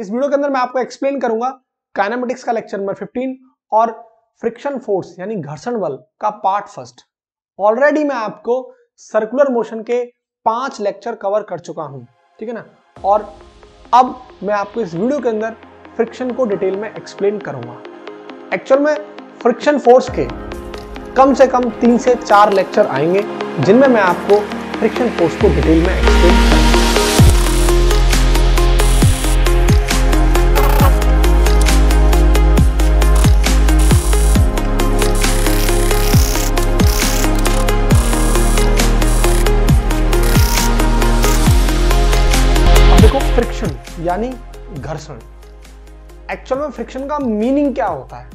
इस वीडियो के अंदर मैं आपको एक्सप्लेन करूंगा काइनामेटिक्स का लेक्चर नंबर 15 और फ्रिक्शन फोर्स यानी घर्षण बल का पार्ट फर्स्ट ऑलरेडी मैं आपको सर्कुलर मोशन के पांच लेक्चर कवर कर चुका हूं ठीक है ना और अब मैं आपको इस वीडियो के अंदर फ्रिक्शन को डिटेल में एक्सप्लेन करूंगा एक्चुअल में फ्रिक्शन फोर्स के कम से कम तीन से चार लेक्चर आएंगे जिनमें मैं आपको फ्रिक्शन फोर्स को डिटेल में एक्सप्लेन फ्रिक्शन यानी घर्षण एक्चुअल में फ्रिक्शन का मीनिंग क्या होता है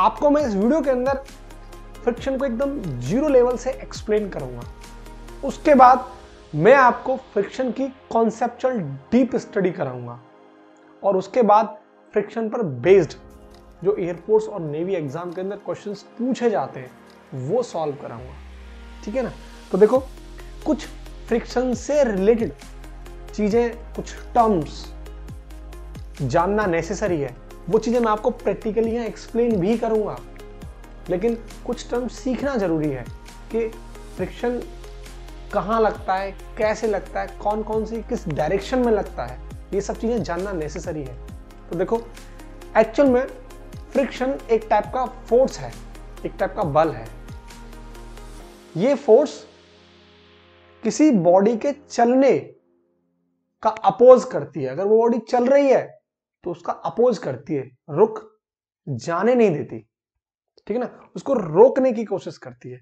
आपको मैं इस वीडियो के अंदर फ्रिक्शन को एकदम जीरो लेवल से एक्सप्लेन करूंगा उसके बाद मैं आपको फ्रिक्शन की कॉन्सेप्चुअल डीप स्टडी कराऊंगा और उसके बाद फ्रिक्शन पर बेस्ड जो एयरफोर्स और नेवी एग्जाम के अंदर क्वेश्चन पूछे जाते हैं वो सॉल्व कराऊंगा ठीक है ना तो देखो कुछ फ्रिक्शन से रिलेटेड चीज़ें कुछ टर्म्स जानना नेसेसरी है वो चीज़ें मैं आपको प्रैक्टिकली यहाँ एक्सप्लेन भी करूँगा लेकिन कुछ टर्म सीखना ज़रूरी है कि फ्रिक्शन कहाँ लगता है कैसे लगता है कौन कौन सी किस डायरेक्शन में लगता है ये सब चीज़ें जानना नेसेसरी है तो देखो एक्चुअल में फ्रिक्शन एक टाइप का फोर्स है एक टाइप का बल है ये फोर्स किसी बॉडी के चलने का अपोज करती है अगर वो बॉडी चल रही है तो उसका अपोज करती है रुक जाने नहीं देती ठीक है ना उसको रोकने की कोशिश करती है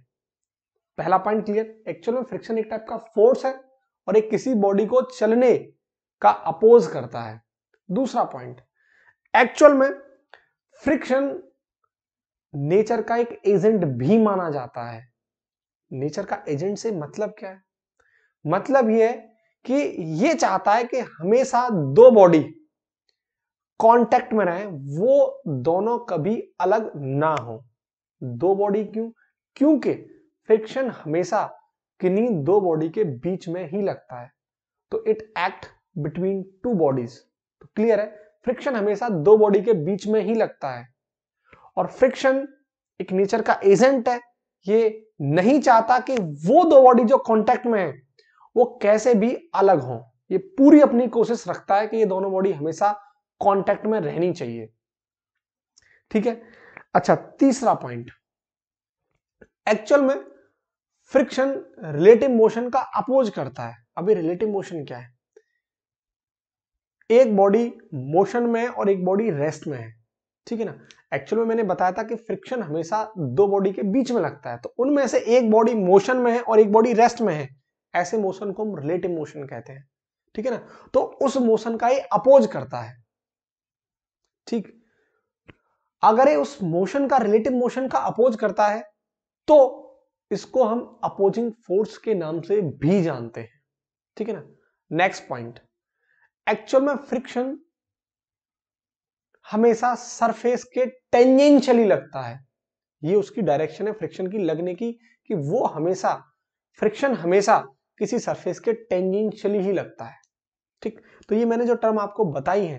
पहला पॉइंट क्लियर एक्चुअल में फ्रिक्शन एक टाइप का फोर्स है और एक किसी बॉडी को चलने का अपोज करता है दूसरा पॉइंट एक्चुअल में फ्रिक्शन नेचर का एक एजेंट भी माना जाता है नेचर का एजेंट से मतलब क्या है मतलब यह है कि ये चाहता है कि हमेशा दो बॉडी कांटेक्ट में रहे वो दोनों कभी अलग ना हो दो बॉडी क्यों क्योंकि फ्रिक्शन हमेशा किन्हीं दो बॉडी के बीच में ही लगता है तो it act between two bodies तो क्लियर है फ्रिक्शन हमेशा दो बॉडी के बीच में ही लगता है और फ्रिक्शन एक नेचर का एजेंट है ये नहीं चाहता कि वो दो बॉडी जो कांटेक्ट में है वो कैसे भी अलग हों ये पूरी अपनी कोशिश रखता है कि ये दोनों बॉडी हमेशा कांटेक्ट में रहनी चाहिए ठीक है अच्छा तीसरा पॉइंट एक्चुअल में फ्रिक्शन रिलेटिव मोशन का अपोज करता है अभी रिलेटिव मोशन क्या है एक बॉडी मोशन में है और एक बॉडी रेस्ट में है ठीक है ना एक्चुअल में मैंने बताया था कि फ्रिक्शन हमेशा दो बॉडी के बीच में लगता है तो उनमें से एक बॉडी मोशन में है और एक बॉडी रेस्ट में है ऐसे मोशन को हम रिलेटिव मोशन कहते हैं ठीक है ना तो उस मोशन का ये अपोज करता है ठीक अगर ये उस मोशन का रिलेटिव मोशन का अपोज करता है तो इसको हम अपोजिंग फोर्स के नाम से भी जानते हैं ठीक है ना नेक्स्ट पॉइंट एक्चुअल में फ्रिक्शन हमेशा सरफेस के टेंजेंशियली लगता है ये उसकी डायरेक्शन है फ्रिक्शन की लगने की कि वो हमेशा फ्रिक्शन हमेशा किसी सरफेस के टेंजेंशियली ही लगता है ठीक तो ये मैंने जो टर्म आपको बताई है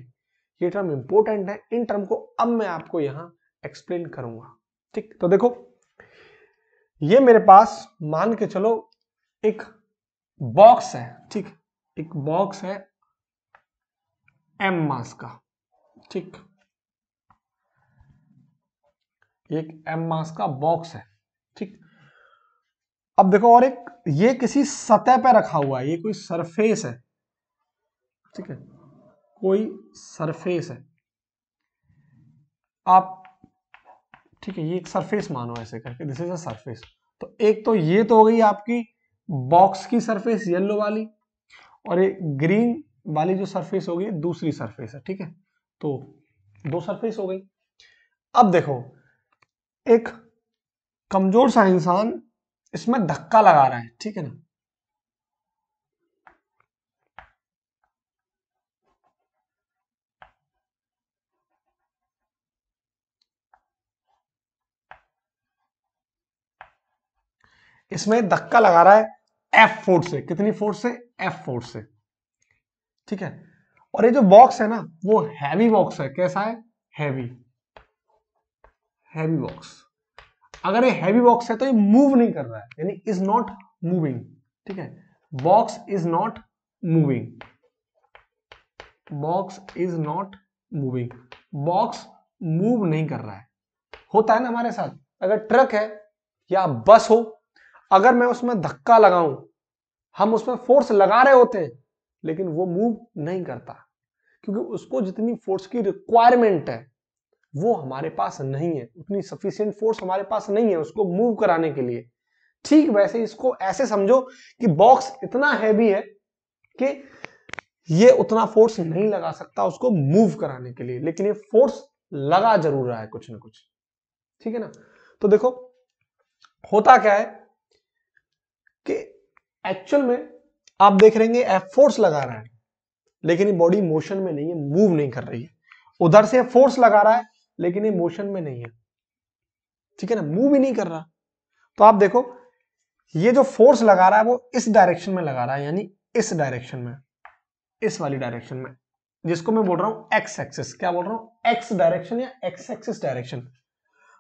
ये टर्म इंपोर्टेंट है इन टर्म को अब मैं आपको यहां एक्सप्लेन करूंगा ठीक तो देखो ये मेरे पास मान के चलो एक बॉक्स है ठीक एक बॉक्स है एम मास का ठीक एक एम मास का बॉक्स है ठीक अब देखो और एक ये किसी सतह पर रखा हुआ है ये कोई सरफेस है ठीक है कोई सरफेस है आप ठीक है ये एक सरफेस मानो ऐसे करके दिस इज अ सरफेस तो एक तो ये तो हो गई आपकी बॉक्स की सरफेस येलो वाली और एक ग्रीन वाली जो सरफेस हो गई दूसरी सरफेस है ठीक है तो दो सरफेस हो गई अब देखो एक कमजोर सा इंसान इसमें धक्का लगा रहा है ठीक है ना इसमें धक्का लगा रहा है एफ फोर्स से कितनी फोर्स से एफ फोर्स से ठीक है और ये जो बॉक्स है ना वो हैवी बॉक्स है कैसा है हैवी हैवी बॉक्स अगर ये हैवी बॉक्स है तो ये मूव नहीं कर रहा है यानी इज नॉट मूविंग ठीक है box is not moving box is not moving box move नहीं कर रहा है होता है ना हमारे साथ अगर ट्रक है या बस हो अगर मैं उसमें धक्का लगाऊं हम उसमें फोर्स लगा रहे होते हैं लेकिन वो मूव नहीं करता क्योंकि उसको जितनी फोर्स की रिक्वायरमेंट है वो हमारे पास नहीं है उतनी सफिशियंट फोर्स हमारे पास नहीं है उसको मूव कराने के लिए ठीक वैसे इसको ऐसे समझो कि बॉक्स इतना हैवी है कि ये उतना फोर्स नहीं लगा सकता उसको मूव कराने के लिए लेकिन ये फोर्स लगा जरूर रहा है कुछ ना कुछ ठीक है ना तो देखो होता क्या है कि एक्चुअल में आप देख रहे एफ फोर्स लगा रहा है लेकिन ये बॉडी मोशन में नहीं है मूव नहीं कर रही है उधर से फोर्स लगा रहा है लेकिन ये मोशन में नहीं है ठीक है ना मूव ही नहीं कर रहा तो आप देखो ये जो फोर्स लगा रहा है वो इस डायरेक्शन में लगा रहा है यानी इस डायरेक्शन में इस वाली डायरेक्शन में जिसको मैं बोल रहा हूं एक्स एक्सिस क्या बोल रहा हूं एक्स डायरेक्शन या एक्स एक्सिस डायरेक्शन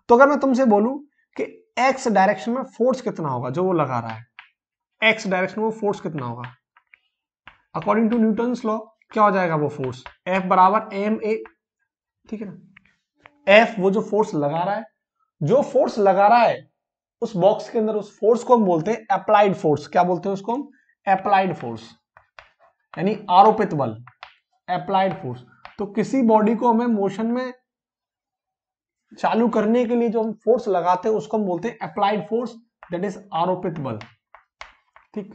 तो अगर मैं तुमसे बोलूं कि एक्स डायरेक्शन में फोर्स कितना होगा जो वो लगा रहा है एक्स डायरेक्शन में फोर्स कितना होगा अकॉर्डिंग टू न्यूटन लॉ क्या हो जाएगा वो फोर्स एफ बराबर एम ए ठीक है ना एफ वो जो फोर्स लगा रहा है जो फोर्स लगा रहा है उस बॉक्स के अंदर उस फोर्स को हम बोलते हैं अप्लाइड फोर्स क्या बोलते हैं उसको हम अप्लाइड फोर्स यानी आरोपित बल अप्लाइड फोर्स तो किसी बॉडी को हमें मोशन में चालू करने के लिए जो हम फोर्स लगाते हैं उसको हम बोलते हैं अप्लाइड फोर्स दैट इज आरोपित बल ठीक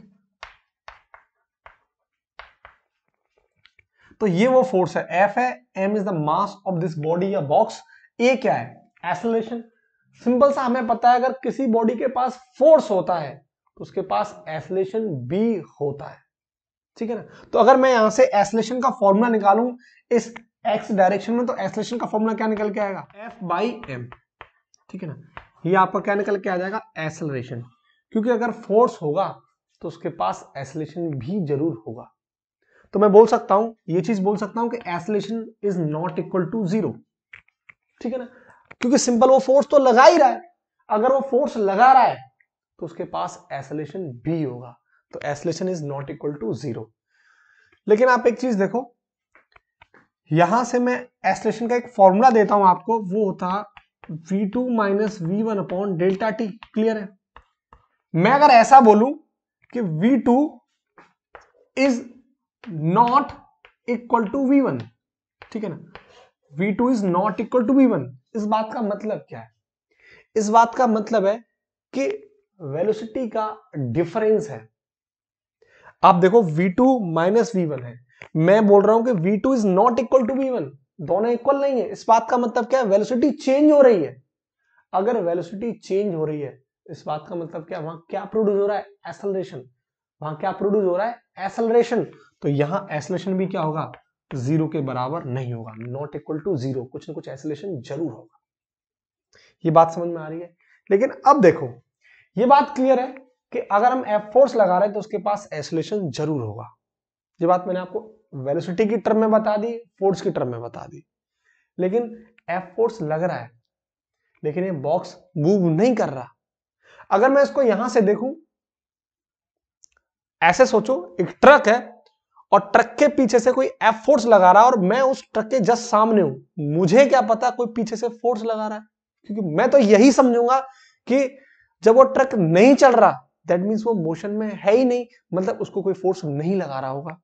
तो ये वो फोर्स है एफ है m is the mass of this body या बॉक्स ए क्या है एसलेशन सिंपल सा हमें पता है अगर किसी बॉडी के पास फोर्स होता है तो उसके पास एसलेशन बी होता है ठीक है ना तो अगर मैं यहां से एसलेशन का फॉर्मूला निकालू इस एक्स डायरेक्शन में तो एसलेशन का फॉर्मूला क्या निकल के आएगा एफ बाई एम ठीक है ना ये आपका क्या निकल के आ जाएगा एसलेशन क्योंकि अगर फोर्स होगा तो उसके पास एसलेशन भी जरूर होगा तो मैं बोल सकता हूं ये चीज बोल सकता हूं कि acceleration is not equal to zero ठीक है ना क्योंकि सिंपल वो फोर्स तो लगा ही रहा है अगर वो फोर्स लगा रहा है तो उसके पास एसोलेशन भी होगा तो acceleration is not equal to zero लेकिन आप एक चीज देखो यहां से मैं एसोलेशन का एक फॉर्मूला देता हूं आपको वो होता v two minus v one upon delta t clear है मैं अगर ऐसा बोलूं कि v two is not equal to v one ठीक है ना v2 two is not equal to v इस बात का मतलब क्या है इस बात का मतलब है कि वेलोसिटी का डिफरेंस है आप देखो v2 टू माइनस वी है मैं बोल रहा हूं कि v2 two is not equal to v दोनों इक्वल नहीं है इस बात का मतलब क्या है वेलोसिटी चेंज हो रही है अगर वेलोसिटी चेंज हो रही है इस बात का मतलब क्या वहां क्या प्रोड्यूस हो रहा है एसलरेशन वहां क्या प्रोड्यूस हो रहा है एसलरेशन तो यहां एसलेशन भी क्या होगा जीरो के बराबर नहीं होगा नॉट इक्वल टू जीरो कुछ ना कुछ एसोलेशन जरूर होगा ये बात समझ में आ रही है लेकिन अब देखो ये बात क्लियर है कि अगर हम एफ फोर्स लगा रहे हैं तो उसके पास एसोलेशन जरूर होगा ये बात मैंने आपको वेलोसिटी की टर्म में बता दी फोर्स की टर्म में बता दी लेकिन एफ फोर्स लग रहा है लेकिन ये बॉक्स मूव नहीं कर रहा अगर मैं इसको यहां से देखूं ऐसे सोचो एक ट्रक है और ट्रक के पीछे से कोई एफ फोर्स लगा रहा है और मैं उस ट्रक के जस्ट सामने हूं मुझे क्या पता कोई पीछे से फोर्स लगा रहा है क्योंकि मैं तो यही समझूंगा कि जब वो ट्रक नहीं चल रहा दैट मीन्स वो मोशन में है ही नहीं मतलब उसको कोई फोर्स नहीं लगा रहा होगा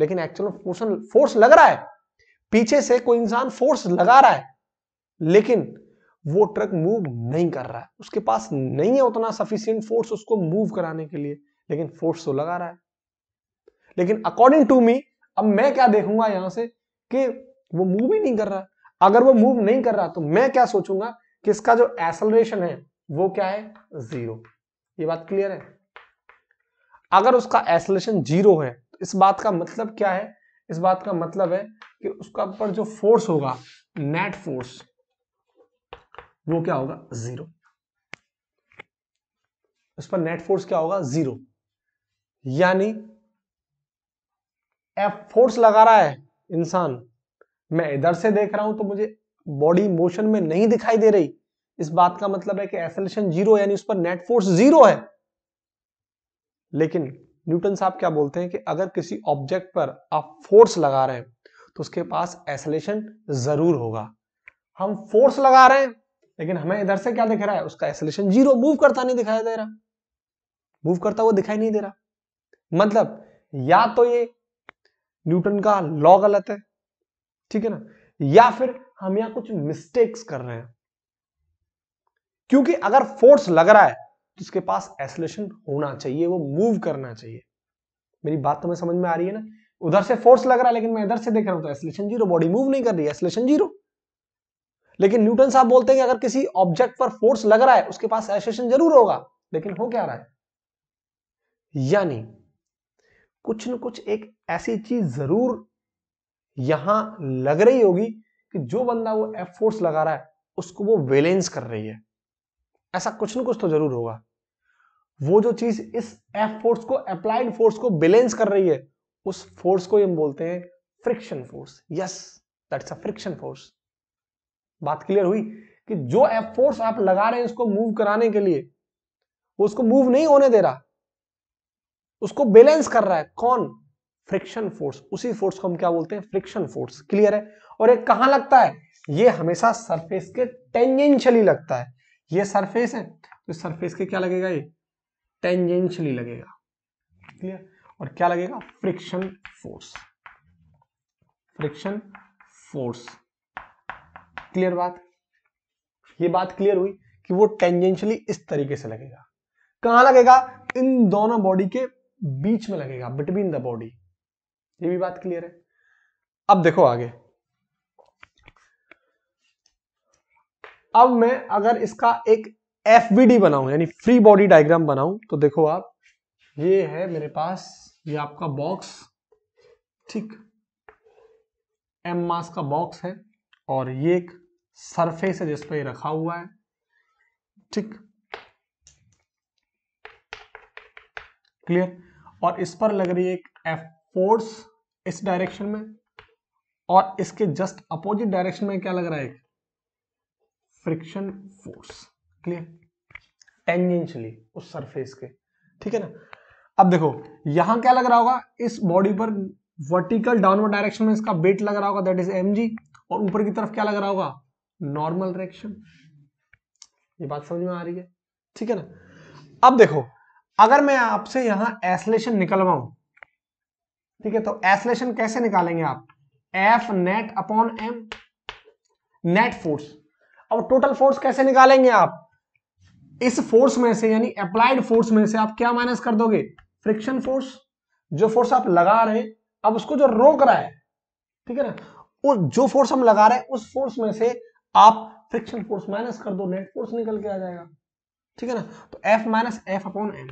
लेकिन एक्चुअल मोशन फोर्स लग रहा है पीछे से कोई इंसान फोर्स लगा रहा है लेकिन वो ट्रक मूव नहीं कर रहा है उसके पास नहीं है उतना सफिशियंट फोर्स उसको मूव कराने के लिए लेकिन फोर्स तो लगा रहा है लेकिन अकॉर्डिंग टू मी अब मैं क्या देखूंगा यहां से कि वो मूव ही नहीं कर रहा अगर वो मूव नहीं कर रहा तो मैं क्या सोचूंगा कि इसका जो एसलरेशन है वो क्या है जीरो ये बात क्लियर है अगर उसका एसलेशन जीरो है तो इस बात का मतलब क्या है इस बात का मतलब है कि उसका ऊपर जो फोर्स होगा नेट फोर्स वो क्या होगा जीरो उस पर नेट फोर्स क्या होगा जीरो यानी एफ फोर्स लगा रहा है इंसान मैं इधर से देख रहा हूं तो मुझे बॉडी मोशन में नहीं दिखाई दे रही इस बात का मतलब है कि एसलेशन जीरो यानी उस पर नेट फोर्स जीरो है लेकिन न्यूटन साहब क्या बोलते हैं कि अगर किसी ऑब्जेक्ट पर आप फोर्स लगा रहे हैं तो उसके पास एसलेशन जरूर होगा हम फोर्स लगा रहे हैं लेकिन हमें इधर से क्या दिख रहा है उसका एसलेशन जीरो मूव करता नहीं दिखाई दे रहा मूव करता हुआ दिखाई नहीं दे रहा मतलब या तो ये न्यूटन का लॉ गलत है ठीक है ना या फिर हम यहां कुछ मिस्टेक्स कर रहे हैं क्योंकि अगर फोर्स लग रहा है तो उसके पास एसलेशन होना चाहिए वो मूव करना चाहिए मेरी बात मैं समझ में आ रही है ना उधर से फोर्स लग रहा है लेकिन मैं इधर से देख रहा हूं तो एसलेशन जीरो बॉडी मूव नहीं कर रही है एसलेशन जीरो लेकिन न्यूटन साहब बोलते हैं कि अगर किसी ऑब्जेक्ट पर फोर्स लग रहा है उसके पास एसलेशन जरूर होगा लेकिन हो क्या रहा है यानी कुछ न कुछ एक ऐसी चीज जरूर यहां लग रही होगी कि जो बंदा वो एफ फोर्स लगा रहा है उसको वो वेलेंस कर रही है ऐसा कुछ न कुछ तो जरूर होगा वो जो चीज इस एफ फोर्स को अप्लाइड फोर्स को बैलेंस कर रही है उस फोर्स को हम बोलते हैं friction force yes that's a friction force बात क्लियर हुई कि जो एफ फोर्स आप लगा रहे हैं उसको मूव कराने के लिए वो उसको मूव नहीं होने दे रहा उसको बैलेंस कर रहा है कौन फ्रिक्शन फोर्स उसी फोर्स को हम क्या बोलते हैं फ्रिक्शन फोर्स क्लियर है और ये कहां लगता है ये हमेशा सरफेस के टेंजेंशियली लगता है ये सरफेस है तो सरफेस के क्या लगेगा ये टेंजेंशियली लगेगा क्लियर और क्या लगेगा friction force friction force clear बात ये बात क्लियर हुई कि वो टेंजेंशियली इस तरीके से लगेगा कहां लगेगा इन दोनों बॉडी के बीच में लगेगा बिटवीन द बॉडी ये भी बात क्लियर है अब देखो आगे अब मैं अगर इसका एक एफ बी बनाऊं यानी फ्री बॉडी डायग्राम बनाऊं तो देखो आप ये है मेरे पास ये आपका बॉक्स ठीक एम मास का बॉक्स है और ये एक सरफेस है जिस पर रखा हुआ है ठीक क्लियर और इस पर लग रही है एक एफ फोर्स इस डायरेक्शन में और इसके जस्ट अपोजिट डायरेक्शन में क्या लग रहा है फ्रिक्शन फोर्स क्लियर टेंजेंशली उस सरफेस के ठीक है ना अब देखो यहां क्या लग रहा होगा इस बॉडी पर वर्टिकल डाउनवर्ड डायरेक्शन में इसका वेट लग रहा होगा दैट इज एम और ऊपर की तरफ क्या लग रहा होगा नॉर्मल डायरेक्शन ये बात समझ में आ रही है ठीक है ना अब देखो अगर मैं आपसे यहां एसलेशन निकलवाऊ ठीक है तो एसलेशन कैसे निकालेंगे आप F net upon m net force अब टोटल फोर्स कैसे निकालेंगे आप इस फोर्स में से यानी अप्लाइड फोर्स में से आप क्या माइनस कर दोगे फ्रिक्शन फोर्स जो फोर्स आप लगा रहे अब उसको जो रोक रहा है ठीक है ना उस जो फोर्स हम लगा रहे हैं उस फोर्स में से आप फ्रिक्शन फोर्स माइनस कर दो नेट फोर्स निकल के आ जाएगा ठीक है ना तो F minus F upon m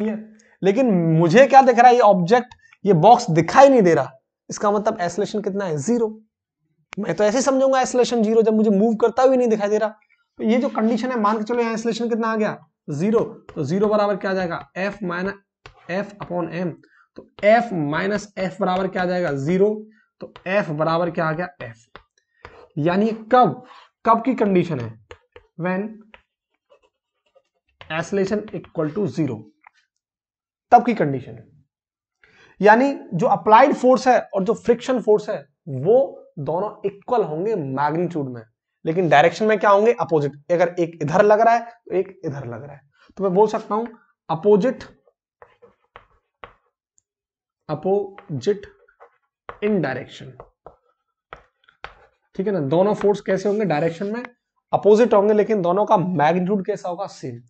clear लेकिन मुझे क्या दिख रहा है ये ऑब्जेक्ट ये बॉक्स दिखाई नहीं दे रहा इसका मतलब एसलेशन कितना है जीरो मैं तो ऐसे समझूंगा एसलेशन जीरो जब मुझे मूव करता हुआ नहीं दिखाई दे रहा तो ये जो कंडीशन है मान के चलो यहाँ एसलेशन कितना आ गया जीरो तो जीरो बराबर क्या जाएगा F minus F upon m तो एफ माइनस एफ बराबर क्या जाएगा जीरो तो एफ बराबर क्या आ गया एफ यानी कब कब की कंडीशन है when acceleration equal to zero तब की कंडीशन है यानी जो अप्लाइड फोर्स है और जो फ्रिक्शन फोर्स है वो दोनों इक्वल होंगे मैग्नीट्यूड में लेकिन डायरेक्शन में क्या होंगे अपोजिट अगर एक इधर लग रहा है तो एक इधर लग रहा है तो मैं बोल सकता हूं अपोजिट अपोजिट इन डायरेक्शन ठीक है ना दोनों फोर्स कैसे होंगे डायरेक्शन में अपोजिट होंगे लेकिन दोनों का मैग्नीट्यूड कैसा होगा सेम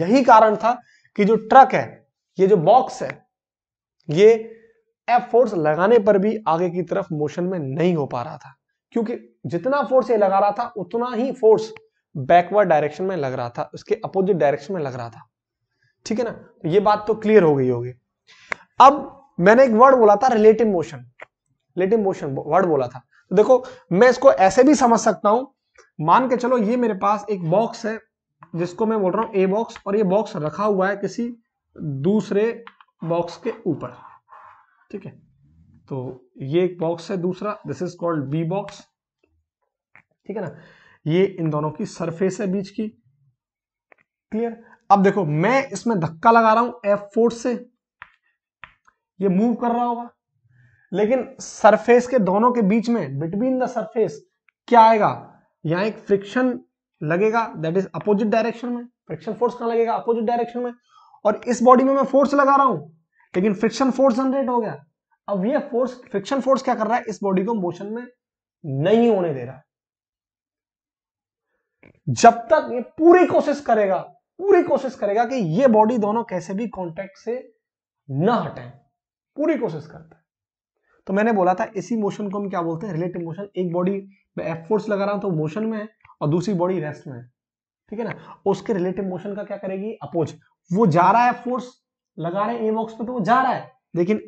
यही कारण था कि जो ट्रक है ये जो बॉक्स है ये एफ फोर्स लगाने पर भी आगे की तरफ मोशन में नहीं हो पा रहा था क्योंकि जितना फोर्स ये लगा रहा था उतना ही फोर्स बैकवर्ड डायरेक्शन में लग रहा था उसके अपोजिट डायरेक्शन में लग रहा था ठीक है ना तो ये बात तो क्लियर हो गई होगी अब मैंने एक वर्ड बोला था relative motion relative motion word बोला था तो देखो मैं इसको ऐसे भी समझ सकता हूं मान के चलो ये मेरे पास एक बॉक्स है जिसको मैं बोल रहा हूं ए बॉक्स और ये बॉक्स रखा हुआ है किसी दूसरे बॉक्स के ऊपर ठीक है तो ये एक बॉक्स है दूसरा this is called B box ठीक है ना ये इन दोनों की सरफेस है बीच की क्लियर अब देखो मैं इसमें धक्का लगा रहा हूं एफ फोर्स से ये मूव कर रहा होगा लेकिन सरफेस के दोनों के बीच में बिटवीन द सरफेस क्या आएगा यहां एक फ्रिक्शन लगेगा दैट इज अपोजिट डायरेक्शन में फ्रिक्शन फोर्स कहां लगेगा अपोजिट डायरेक्शन में और इस बॉडी में मैं फोर्स लगा रहा हूं लेकिन फ्रिक्शन फोर्स जनरेट हो गया अब ये फोर्स फ्रिक्शन फोर्स क्या कर रहा है इस बॉडी को मोशन में नहीं होने दे रहा है जब तक ये पूरी कोशिश करेगा पूरी कोशिश करेगा कि ये बॉडी दोनों कैसे भी कांटेक्ट से ना हटे पूरी कोशिश करता है तो मैंने बोला था इसी मोशन को हम क्या बोलते हैं रिलेटिव मोशन एक बॉडी में एफ फोर्स लगा रहा हूं तो मोशन में है और दूसरी बॉडी रेस्ट में है ठीक है ना उसके रिलेटिव मोशन का क्या करेगी अपोज वो जा रहा है फोर्स लगा रहे हैं ए बॉक्स पे तो वो जा रहा है लेकिन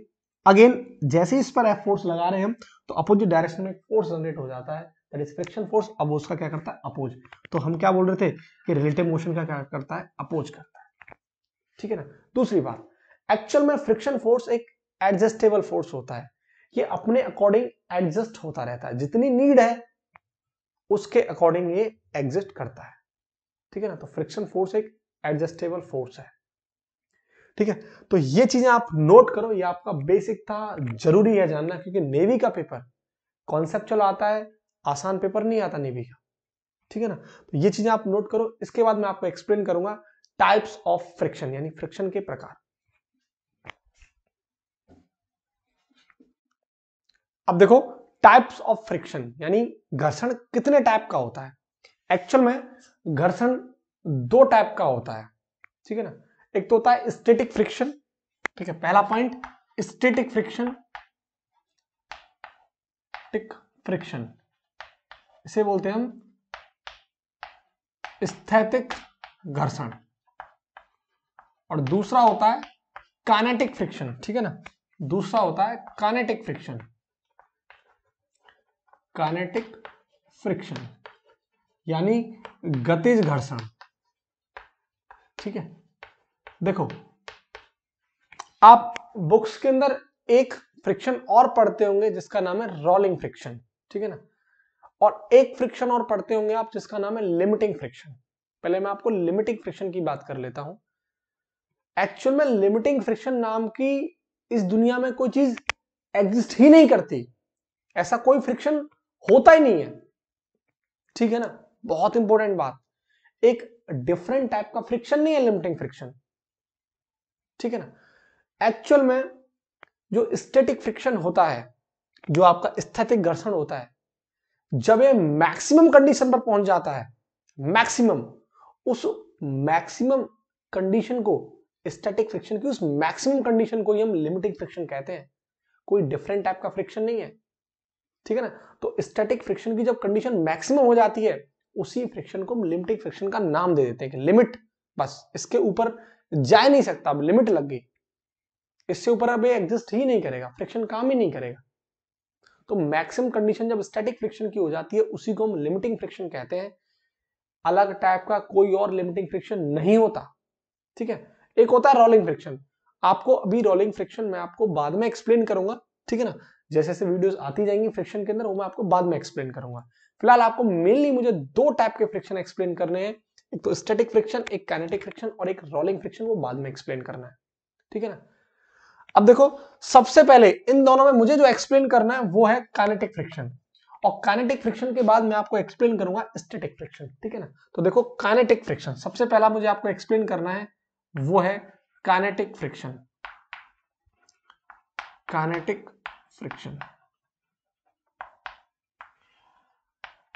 अगेन जैसे इस पर एफ फोर्स लगा रहे हैं हम तो अपोजिट डायरेक्शन में फोर्स जनरेट हो जाता है रिस्ट्रिक्शन फोर्स अब उसका क्या करता है अपोज तो हम क्या बोल रहे थे कि रिलेटिव मोशन का क्या करता है अपोज करता है ठीक है ना दूसरी बात एक्चुअल में फ्रिक्शन फोर्स एक एडजस्टेबल फोर्स होता है ये अपने अकॉर्डिंग एडजस्ट होता रहता है जितनी नीड है उसके अकॉर्डिंग ये एग्जिस्ट करता है ठीक है ना तो फ्रिक्शन फोर्स एक एडजस्टेबल फोर्स है ठीक है तो ये चीजें आप नोट करो ये आपका बेसिक था जरूरी है जानना क्योंकि नेवी का पेपर कॉन्सेप्चुअल आता है आसान पेपर नहीं आता नेवी का ठीक है ना तो ये चीजें आप नोट करो इसके बाद मैं आपको एक्सप्लेन करूंगा टाइप्स ऑफ फ्रिक्शन यानी फ्रिक्शन के प्रकार अब देखो टाइप्स ऑफ फ्रिक्शन यानी घर्षण कितने टाइप का होता है एक्चुअल में घर्षण दो टाइप का होता है ठीक है ना एक तो होता है स्टेटिक फ्रिक्शन ठीक है पहला पॉइंट स्टेटिक फ्रिक्शन टिक फ्रिक्शन इसे बोलते हैं हम स्थैतिक घर्षण और दूसरा होता है कानेटिक फ्रिक्शन ठीक है ना दूसरा होता है कानेटिक फ्रिक्शन कानेटिक फ्रिक्शन यानी गतिज घर्षण ठीक है देखो आप बुक्स के अंदर एक फ्रिक्शन और पढ़ते होंगे जिसका नाम है रोलिंग फ्रिक्शन ठीक है ना और एक फ्रिक्शन और पढ़ते होंगे आप जिसका नाम है लिमिटिंग फ्रिक्शन पहले मैं आपको लिमिटिंग फ्रिक्शन की बात कर लेता हूं एक्चुअल में लिमिटिंग फ्रिक्शन नाम की इस दुनिया में कोई चीज एग्जिस्ट ही नहीं करती ऐसा कोई फ्रिक्शन होता ही नहीं है ठीक है ना बहुत इंपॉर्टेंट बात एक डिफरेंट टाइप का फ्रिक्शन नहीं है लिमिटिंग फ्रिक्शन ठीक है ना एक्चुअल में जो स्टेटिक फ्रिक्शन होता है जो आपका स्थैतिक घर्षण होता है जब ये मैक्सिमम कंडीशन पर पहुंच जाता है मैक्सिमम उस मैक्सिमम कंडीशन को स्टैटिक फ्रिक्शन की उस मैक्सिमम कंडीशन को ही हम लिमिटिंग फ्रिक्शन कहते हैं कोई डिफरेंट टाइप का फ्रिक्शन नहीं है ठीक है ना तो स्टैटिक फ्रिक्शन की जब कंडीशन मैक्सिमम हो जाती है उसी फ्रिक्शन को हम लिमिटिंग फ्रिक्शन का नाम दे देते हैं कि लिमिट बस इसके ऊपर जा नहीं सकता अब लिमिट लग गई इससे ऊपर अब ये एग्जिस्ट ही नहीं करेगा फ्रिक्शन काम ही नहीं करेगा तो मैक्सिमम कंडीशन जब स्टैटिक फ्रिक्शन की हो जाती है उसी को हम लिमिटिंग फ्रिक्शन कहते हैं अलग टाइप का कोई और लिमिटिंग फ्रिक्शन नहीं होता ठीक है एक होता है रोलिंग फ्रिक्शन आपको अभी रोलिंग फ्रिक्शन मैं आपको बाद में एक्सप्लेन करूंगा ठीक है ना जैसे जैसे वीडियोस आती जाएंगी फ्रिक्शन के अंदर वो मैं आपको बाद में एक्सप्लेन करूंगा फिलहाल आपको मेनली मुझे दो टाइप के फ्रिक्शन एक्सप्लेन करने हैं एक तो स्टेटिक फ्रिक्शन एक कैनेटिक फ्रिक्शन और एक रोलिंग फ्रिक्शन वो बाद में एक्सप्लेन करना है ठीक है ना अब देखो सबसे पहले इन दोनों में मुझे जो एक्सप्लेन करना है वो है कैनेटिक फ्रिक्शन और कैनेटिक फ्रिक्शन के बाद मैं आपको एक्सप्लेन करूंगा स्टेटिक फ्रिक्शन ठीक है ना तो देखो कैनेटिक फ्रिक्शन सबसे पहला मुझे आपको एक्सप्लेन करना है वो है कैनेटिक फ्रिक्शन कैनेटिक फ्रिक्शन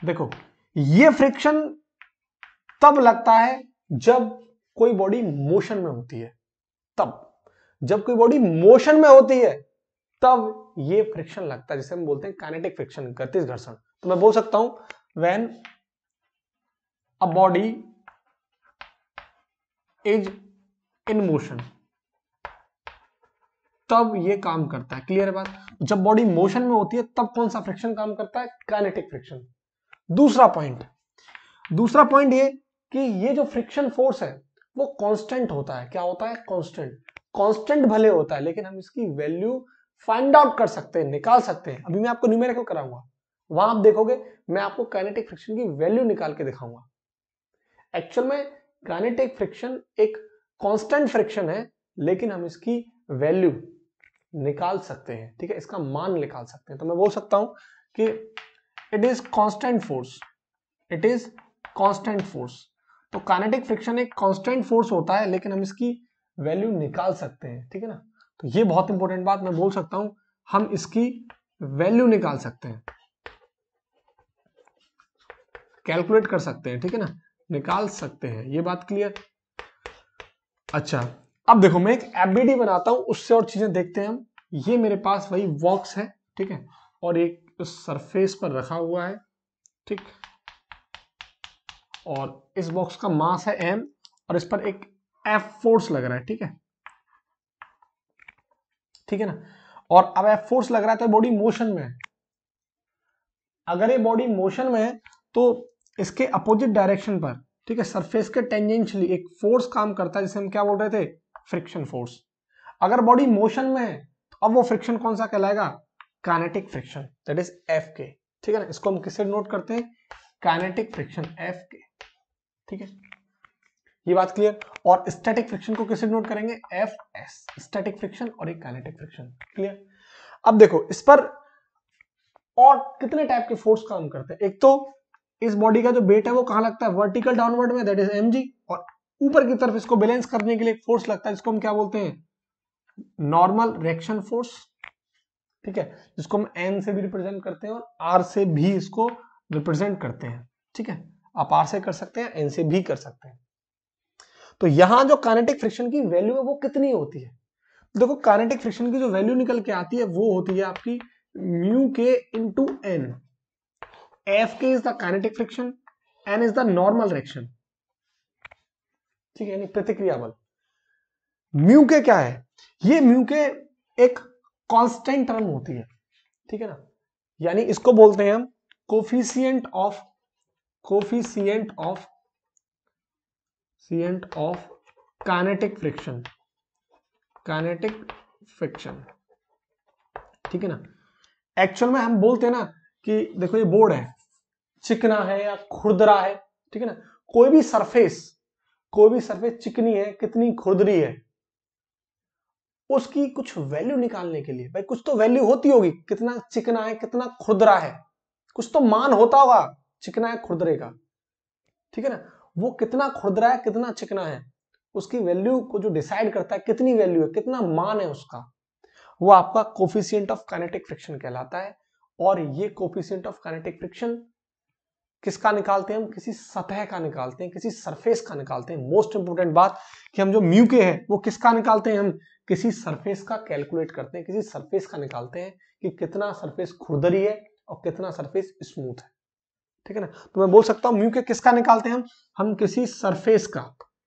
देखो ये फ्रिक्शन तब लगता है जब कोई बॉडी मोशन में होती है तब जब कोई बॉडी मोशन में होती है तब ये फ्रिक्शन लगता है जिसे हम बोलते हैं काइनेटिक फ्रिक्शन गतिज घर्षण तो मैं बोल सकता हूं when a body is in motion तब ये काम करता है क्लियर है बात जब बॉडी मोशन में होती है तब कौन सा फ्रिक्शन काम करता है काइनेटिक फ्रिक्शन दूसरा पॉइंट दूसरा पॉइंट ये कि ये जो फ्रिक्शन फोर्स है वो कांस्टेंट होता है क्या होता है कांस्टेंट कांस्टेंट भले होता है लेकिन हम इसकी वैल्यू फाइंड आउट कर सकते हैं निकाल सकते हैं अभी मैं आपको न्यूमेरिकल कराऊंगा वहां आप देखोगे मैं आपको कैनेटिक फ्रिक्शन की वैल्यू निकाल के दिखाऊंगा एक्चुअल में कैनेटिक फ्रिक्शन एक कॉन्स्टेंट फ्रिक्शन है लेकिन हम इसकी वैल्यू निकाल सकते हैं ठीक है इसका मान निकाल सकते हैं तो मैं बोल सकता हूं कि it is constant force it is constant force तो कानेटिक फ्रिक्शन एक कांस्टेंट फोर्स होता है लेकिन हम इसकी वैल्यू निकाल सकते हैं ठीक है ना तो ये बहुत इंपॉर्टेंट बात मैं बोल सकता हूं हम इसकी वैल्यू निकाल सकते हैं कैलकुलेट कर सकते हैं ठीक है ना निकाल सकते हैं ये बात क्लियर अच्छा अब देखो मैं एक एबीडी बनाता हूं उससे और चीजें देखते हैं हम ये मेरे पास वही वॉक्स है ठीक है और एक इस सरफेस पर रखा हुआ है ठीक और इस बॉक्स का मास है एम और इस पर एक एफ फोर्स लग रहा है ठीक है ठीक है ना और अब एफ फोर्स लग रहा है तो बॉडी मोशन में है अगर ये बॉडी मोशन में है तो इसके अपोजिट डायरेक्शन पर ठीक है सरफेस के टेंजेंशली एक फोर्स काम करता है जिसे हम क्या बोल रहे थे फ्रिक्शन फोर्स अगर बॉडी मोशन में है तो अब वो फ्रिक्शन कौन सा कहलाएगा kinetic friction that is F k ठीक है ना इसको हम किससे नोट करते हैं काइनेटिक फ्रिक्शन एफ के ठीक है ये बात क्लियर और स्टैटिक फ्रिक्शन को किससे नोट करेंगे एफ एस स्टैटिक फ्रिक्शन और एक काइनेटिक फ्रिक्शन क्लियर अब देखो इस पर और कितने टाइप के फोर्स काम करते हैं एक तो इस बॉडी का जो वेट है वो कहां लगता है वर्टिकल डाउनवर्ड में दैट इज एम और ऊपर की तरफ इसको बैलेंस करने के लिए फोर्स लगता है इसको हम क्या बोलते हैं नॉर्मल रिएक्शन फोर्स ठीक है जिसको हम एन से भी रिप्रेजेंट करते हैं और आर से भी इसको रिप्रेजेंट करते हैं ठीक है आप आर से कर सकते हैं एन से भी कर सकते हैं तो यहां जो कानेटिक फ्रिक्शन की वैल्यू है वो कितनी होती है देखो कानेटिक फ्रिक्शन की जो वैल्यू निकल के आती है वो होती है आपकी mu k into N F k is the kinetic friction N is the normal reaction ठीक है प्रतिक्रिया बल म्यू के क्या है ये म्यू के एक कांस्टेंट टर्म होती है ठीक है ना यानी इसको बोलते हैं हम कोफिशियंट ऑफ कोफिशियंट ऑफ सीएंट of kinetic friction kinetic friction ठीक है ना एक्चुअल में हम बोलते हैं ना कि देखो ये बोर्ड है चिकना है या खुरदरा है ठीक है ना कोई भी सरफेस कोई भी सरफेस चिकनी है कितनी खुरदरी है उसकी कुछ वैल्यू निकालने के लिए भाई कुछ तो वैल्यू होती होगी कितना चिकना है कितना खुदरा है कुछ तो मान होता होगा चिकना है खुदरे का ठीक है ना वो कितना खुदरा है कितना चिकना है उसकी वैल्यू को जो डिसाइड करता है कितनी वैल्यू है कितना मान है उसका वो आपका कोफिशियंट ऑफ कैनेटिक फ्रिक्शन कहलाता है और ये कोफिशियंट ऑफ कैनेटिक फ्रिक्शन किसका निकालते हैं हम किसी सतह का निकालते हैं किसी सरफेस का निकालते हैं मोस्ट इंपोर्टेंट बात कि हम जो म्यू के है वो किसका निकालते हैं हम किसी सरफेस का कैलकुलेट करते हैं किसी सरफेस का निकालते हैं कि कितना सरफेस खुरदरी है और कितना सरफेस स्मूथ है ठीक है ना तो मैं बोल सकता हूं म्यू के किसका निकालते हैं हम हम किसी सरफेस का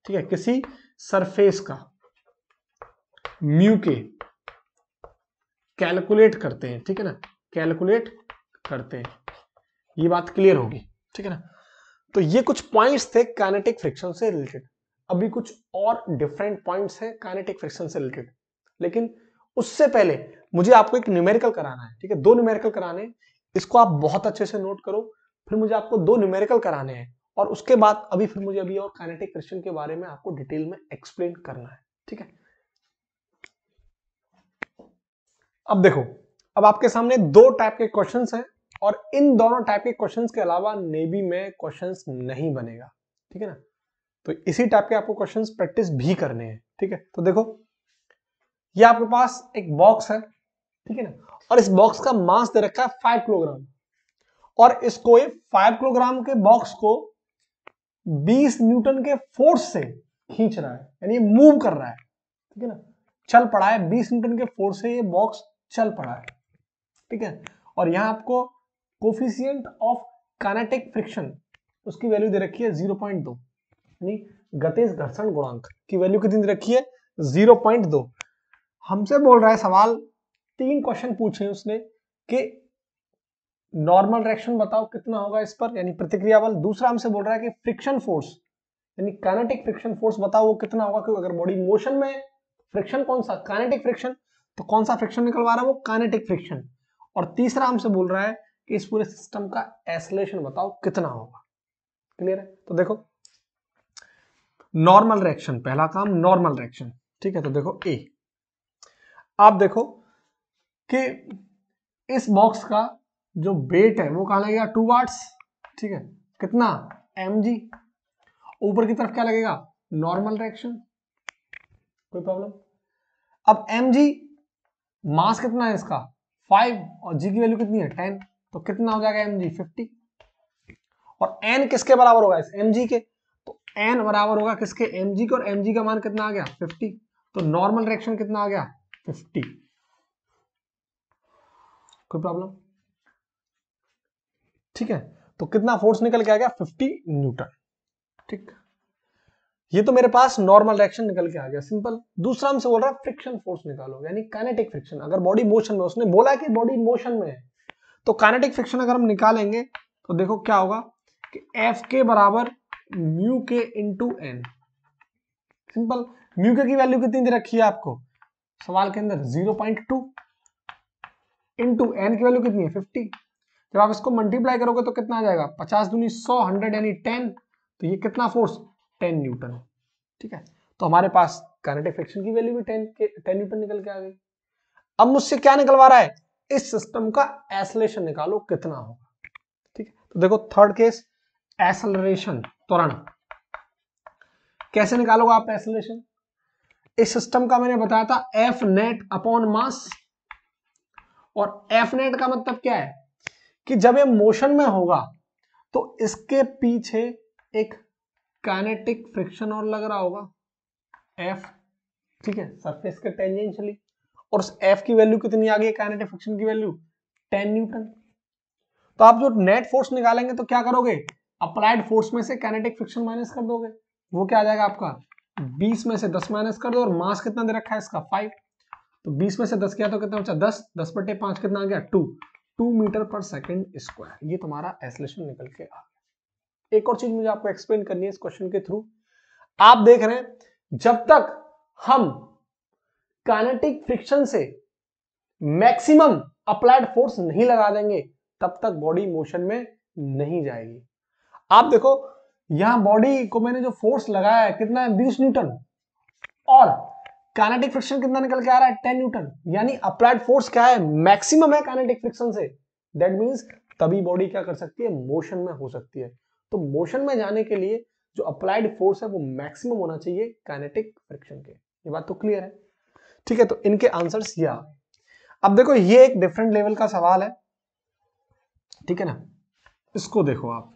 ठीक है किसी सरफेस का म्यू के कैलकुलेट करते हैं ठीक है ना कैलकुलेट करते हैं ये बात क्लियर होगी ठीक है ना तो ये कुछ पॉइंट्स थे कैनेटिक फ्रिक्शन से रिलेटेड अभी कुछ और डिफरेंट पॉइंट्स हैं काइनेटिक फ्रिक्शन से रिलेटेड लेकिन उससे पहले मुझे आपको एक न्यूमेरिकल कराना है ठीक है दो न्यूमेरिकल कराने इसको आप बहुत अच्छे से नोट करो फिर मुझे आपको दो न्यूमेरिकल कराने हैं और उसके बाद अभी फिर मुझे अभी और काइनेटिक फ्रिक्शन के बारे में आपको डिटेल में एक्सप्लेन करना है ठीक है अब देखो अब आपके सामने दो टाइप के क्वेश्चंस हैं और इन दोनों टाइप के क्वेश्चंस के अलावा नेवी में क्वेश्चंस नहीं बनेगा ठीक है ना तो इसी टाइप के आपको क्वेश्चंस प्रैक्टिस भी करने हैं ठीक है तो देखो ये आपके पास एक बॉक्स है ठीक है ना और इस बॉक्स का मास दे रखा है फाइव किलोग्राम और इसको फाइव किलोग्राम के बॉक्स को बीस न्यूटन के फोर्स से खींच रहा है यानी मूव कर रहा है ठीक है ना चल पड़ा है बीस न्यूटन के फोर्स से ये बॉक्स चल पड़ा है ठीक है और यहां आपको कोफिशियंट ऑफ कानेटिक फ्रिक्शन उसकी वैल्यू दे रखी है जीरो पॉइंट दो यानी गतिज घर्षण गुणांक की वैल्यू कितनी रखी है जीरो पॉइंट दो हमसे बोल रहा है सवाल तीन क्वेश्चन पूछे उसने कि नॉर्मल रिएक्शन बताओ कितना होगा इस पर यानी प्रतिक्रिया बल दूसरा हमसे बोल रहा है कि फ्रिक्शन फोर्स यानी कैनेटिक फ्रिक्शन फोर्स बताओ वो कितना होगा क्योंकि अगर बॉडी मोशन में फ्रिक्शन कौन सा कैनेटिक फ्रिक्शन तो कौन सा फ्रिक्शन निकलवा रहा है वो कैनेटिक फ्रिक्शन और तीसरा हमसे बोल रहा है कि इस पूरे सिस्टम का एसोलेशन बताओ कितना होगा क्लियर है तो देखो नॉर्मल रिएक्शन पहला काम नॉर्मल रिएक्शन ठीक है तो देखो ए आप देखो कि इस बॉक्स का जो वेट है वो कहा लगेगा टू वाट्स ठीक है कितना एम जी ऊपर की तरफ क्या लगेगा नॉर्मल रिएक्शन कोई प्रॉब्लम अब एम जी मास कितना है इसका फाइव और जी की वैल्यू कितनी है टेन तो कितना हो जाएगा एम जी फिफ्टी और एन किसके बराबर होगा इस एम जी के तो एन बराबर होगा किसके एम जी के और एम जी का मान कितना आ गया फिफ्टी तो नॉर्मल रिएक्शन कितना आ गया फिफ्टी कोई प्रॉब्लम ठीक है तो कितना फोर्स निकल के आ गया फिफ्टी न्यूटन ठीक ये तो मेरे पास नॉर्मल रिएक्शन निकल के आ गया सिंपल दूसरा हमसे बोल रहा है फ्रिक्शन फोर्स निकालो यानी काइनेटिक फ्रिक्शन अगर बॉडी मोशन में उसने बोला कि बॉडी मोशन में है तो काइनेटिक फ्रिक्शन अगर हम निकालेंगे तो देखो क्या होगा कि एफ के बराबर mu k into N simple mu के की वैल्यू कितनी दे रखी है आपको सवाल के अंदर zero point two into N की वैल्यू कितनी है फिफ्टी जब आप इसको मल्टीप्लाई करोगे तो कितना आ जाएगा पचास दूनी सौ हंड्रेड यानी टेन तो ये कितना फोर्स टेन न्यूटन ठीक है तो हमारे पास काइनेटिक फ्रिक्शन की वैल्यू भी टेन के टेन न्यूटन निकल के आ गई अब मुझसे क्या निकलवा रहा है इस सिस्टम का एसलेशन निकालो कितना होगा ठीक है तो देखो थर्ड केस एसलरेशन त्वरण कैसे निकालोगे आप एसलरेशन इस सिस्टम का मैंने बताया था एफ नेट अपॉन मास और एफ नेट का मतलब क्या है कि जब ये मोशन में होगा तो इसके पीछे एक काइनेटिक फ्रिक्शन और लग रहा होगा एफ ठीक है सरफेस के टेंजेंशियली और उस एफ की वैल्यू कितनी आ गई काइनेटिक फ्रिक्शन की वैल्यू टेन न्यूटन तो आप जो नेट फोर्स निकालेंगे तो क्या करोगे अप्लाइड फोर्स में से कैनेटिक फ्रिक्शन माइनस कर दोगे वो क्या आ जाएगा आपका बीस में से दस माइनस कर दो और मास कितना दे रखा है इसका फाइव तो बीस में से दस किया तो कितना बचा दस दस बटे पांच कितना आ गया टू टू मीटर पर सेकेंड स्क्वायर ये तुम्हारा एसलेशन निकल के आ गया एक और चीज मुझे आपको एक्सप्लेन करनी है इस क्वेश्चन के थ्रू आप देख रहे हैं जब तक हम कानेटिक फ्रिक्शन से मैक्सिमम अप्लाइड फोर्स नहीं लगा देंगे तब तक बॉडी मोशन में नहीं जाएगी आप देखो यहां बॉडी को मैंने जो फोर्स लगाया है कितना है बीस न्यूटन और कानेटिक फ्रिक्शन कितना निकल के आ रहा है टेन न्यूटन यानी अप्लाइड फोर्स क्या है मैक्सिमम है कानेटिक फ्रिक्शन से दैट मीन्स तभी बॉडी क्या कर सकती है मोशन में हो सकती है तो मोशन में जाने के लिए जो अप्लाइड फोर्स है वो मैक्सिमम होना चाहिए काइनेटिक फ्रिक्शन के ये बात तो क्लियर है ठीक है तो इनके आंसर्स ये अब देखो ये एक डिफरेंट लेवल का सवाल है ठीक है ना इसको देखो आप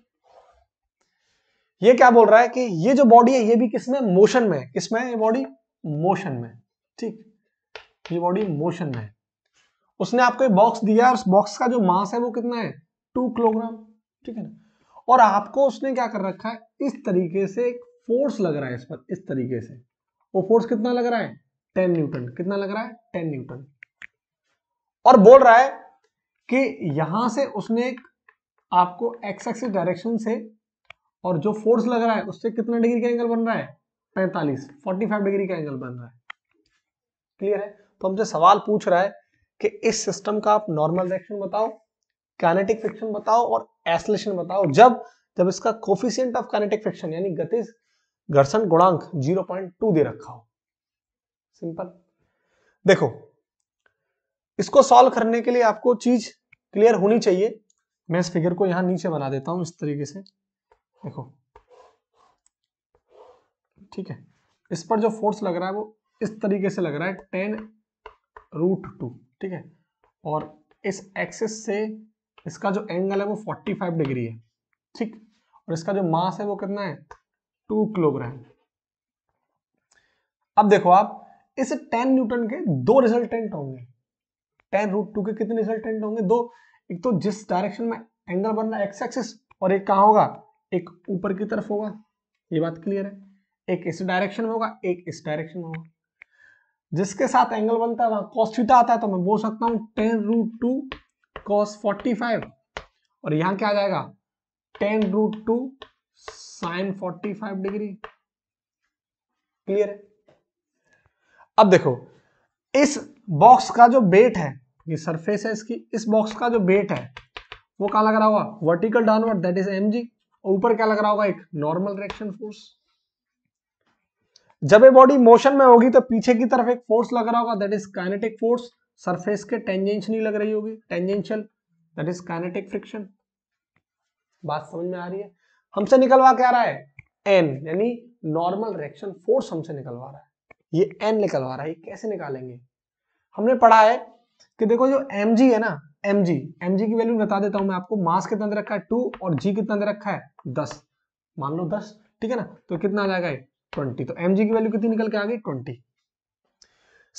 ये क्या बोल रहा है कि ये जो बॉडी है ये भी किसमें मोशन में है किसमें ये बॉडी मोशन में ठीक ये बॉडी मोशन में है उसने आपको एक बॉक्स दिया उस बॉक्स का जो मास है वो कितना है टू किलोग्राम ठीक है ना और आपको उसने क्या कर रखा है इस तरीके से एक फोर्स लग रहा है इस पर इस तरीके से वो फोर्स कितना लग रहा है टेन न्यूटन कितना लग रहा है टेन न्यूटन और बोल रहा है कि यहां से उसने एक आपको एक्स एक्सिस डायरेक्शन से और जो फोर्स लग रहा है उससे कितने डिग्री का एंगल बन रहा है पैंतालीस फोर्टी फाइव डिग्री का एंगल बन रहा है क्लियर है तो हमसे सवाल पूछ रहा है कि इस सिस्टम का आप नॉर्मल रिएक्शन बताओ कैनेटिक फ्रिक्शन बताओ और एसलेशन बताओ जब जब इसका कोफिशियंट ऑफ कैनेटिक फ्रिक्शन यानी गति घर्षण गुणांक 0.2 दे रखा हो सिंपल देखो इसको सॉल्व करने के लिए आपको चीज क्लियर होनी चाहिए मैं इस फिगर को यहां नीचे बना देता हूं इस तरीके से देखो ठीक है इस पर जो फोर्स लग रहा है वो इस तरीके से लग रहा है टेन रूट टू ठीक है और इस एक्सिस से इसका जो एंगल है वो 45 डिग्री है ठीक और इसका जो मास है वो कितना है टू किलोग्राम अब देखो आप इस 10 न्यूटन के दो रिजल्टेंट होंगे 10 रूट टू के कितने रिजल्टेंट होंगे दो एक तो जिस डायरेक्शन में एंगल बन रहा है एक्स एक्सिस और एक कहा होगा एक ऊपर की तरफ होगा ये बात क्लियर है एक इस डायरेक्शन में होगा एक इस डायरेक्शन में होगा जिसके साथ एंगल बनता है वहां कॉस्टिटा आता है तो मैं बोल सकता हूं ten root two cos forty five और यहां क्या आ जाएगा ten root two sine forty five degree clear है अब देखो इस बॉक्स का जो बेट है ये सरफेस है इसकी इस बॉक्स का जो बेट है वो कहा लग रहा हुआ vertical downward that is m g और ऊपर क्या लग रहा होगा एक नॉर्मल रिएक्शन फोर्स जब ये बॉडी मोशन में होगी तो पीछे की तरफ एक फोर्स लग रहा होगा that is kinetic force surface के टेंजेंश नहीं लग रही होगी tangential that is kinetic friction बात समझ में आ रही है हमसे निकलवा क्या रहा है एन यानी नॉर्मल रिएक्शन फोर्स हमसे निकलवा रहा है ये एन निकलवा रहा है ये कैसे निकालेंगे हमने पढ़ा है कि देखो जो एम है ना एम जी एम जी की वैल्यू बता देता हूं मैं आपको मास कितना दे रखा है टू और जी कितना दे रखा है दस मान लो दस ठीक है ना तो कितना आ जाएगा ट्वेंटी तो एम जी की वैल्यू कितनी निकल के आ गई ट्वेंटी